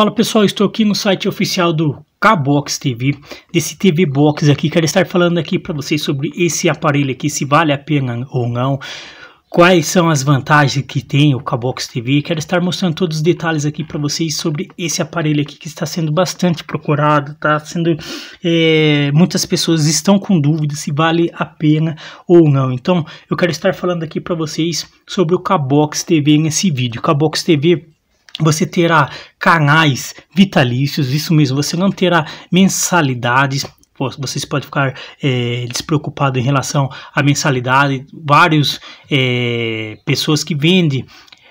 Fala pessoal, estou aqui no site oficial do Cabox TV, desse TV Box aqui, quero estar falando aqui para vocês sobre esse aparelho aqui, se vale a pena ou não, quais são as vantagens que tem o Cabox TV, quero estar mostrando todos os detalhes aqui para vocês sobre esse aparelho aqui que está sendo bastante procurado, tá sendo, é, muitas pessoas estão com dúvida se vale a pena ou não, então eu quero estar falando aqui para vocês sobre o Cabox TV nesse vídeo, Cabox TV você terá canais vitalícios, isso mesmo, você não terá mensalidades, vocês podem ficar é, despreocupado em relação à mensalidade. Várias é, eh, pessoas que vendem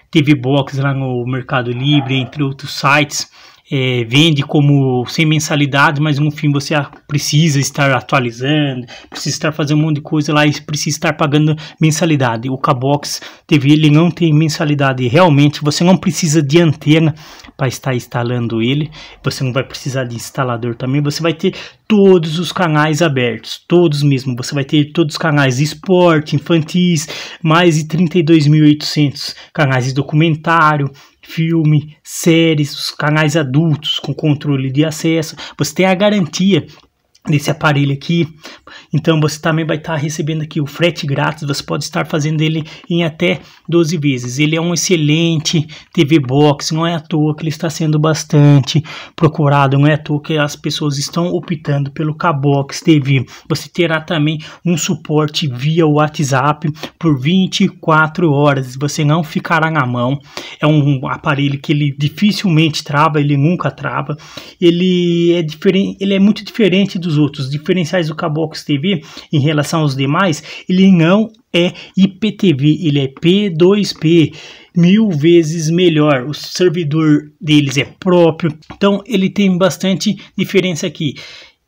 TV Box lá no Mercado Livre, entre outros sites, é, vende como sem mensalidade, mas no fim você precisa estar atualizando, precisa estar fazendo um monte de coisa lá e precisa estar pagando mensalidade. O Kbox TV ele não tem mensalidade realmente, você não precisa de antena para estar instalando ele, você não vai precisar de instalador também, você vai ter todos os canais abertos, todos mesmo, você vai ter todos os canais de esporte, infantis, mais de 32.800 canais de documentário, filme, séries, os canais adultos com controle de acesso. Você tem a garantia desse aparelho aqui, então você também vai estar tá recebendo aqui o frete grátis, você pode estar fazendo ele em até 12 vezes. Ele é um excelente TV Box, não é à toa que ele está sendo bastante procurado, não é à toa que as pessoas estão optando pelo Cabox TV. Você terá também um suporte via WhatsApp por 24 horas, você não ficará na mão. É um aparelho que ele dificilmente trava, ele nunca trava. Ele é diferente, ele é muito diferente dos outros. Os diferenciais do Cabox TV em relação aos demais, ele não é IPTV, ele é P2P, mil vezes melhor. O servidor deles é próprio, então ele tem bastante diferença aqui.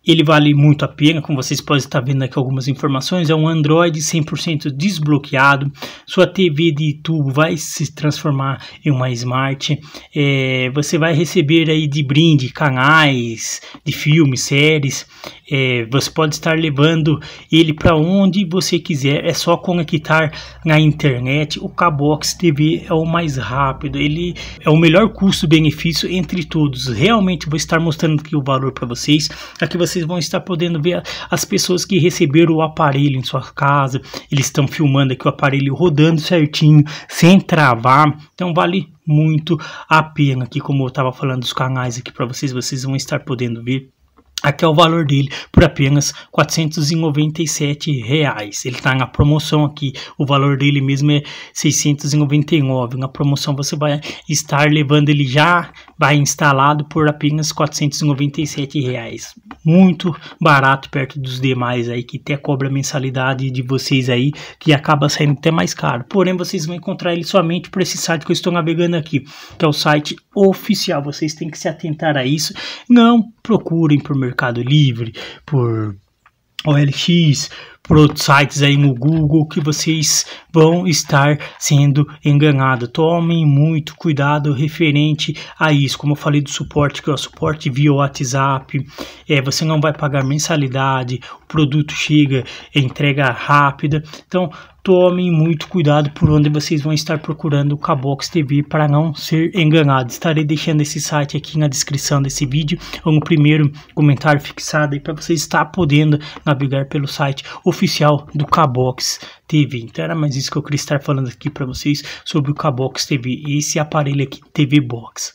Ele vale muito a pena, como vocês podem estar vendo aqui algumas informações, é um Android 100% desbloqueado, sua TV de tubo vai se transformar em uma Smart, é, você vai receber aí de brinde canais de filmes, séries, é, você pode estar levando ele para onde você quiser, é só conectar na internet, o Cabox TV é o mais rápido, ele é o melhor custo-benefício entre todos, realmente vou estar mostrando aqui o valor para vocês, aqui você vocês vão estar podendo ver as pessoas que receberam o aparelho em sua casa. Eles estão filmando aqui o aparelho rodando certinho, sem travar. Então vale muito a pena aqui, como eu estava falando dos canais aqui para vocês, vocês vão estar podendo ver Aqui é o valor dele por apenas R$ reais. Ele está na promoção aqui. O valor dele mesmo é 699. Na promoção você vai estar levando ele já vai instalado por apenas R$ reais. Muito barato perto dos demais aí que até cobra mensalidade de vocês aí que acaba saindo até mais caro. Porém vocês vão encontrar ele somente por esse site que eu estou navegando aqui, que é o site oficial. Vocês têm que se atentar a isso. Não procurem por Mercado Livre, por OLX, por outros sites aí no Google que vocês vão estar sendo enganados. Tomem muito cuidado referente a isso. Como eu falei do suporte, que é o suporte via WhatsApp, é, você não vai pagar mensalidade, o produto chega, é entrega rápida. Então, tomem muito cuidado por onde vocês vão estar procurando o Cabox TV para não ser enganado. Estarei deixando esse site aqui na descrição desse vídeo ou no primeiro comentário fixado para você estar podendo navegar pelo site oficial do Cabox TV. Então era mais isso que eu queria estar falando aqui para vocês sobre o Cabox TV, e esse aparelho aqui, TV Box.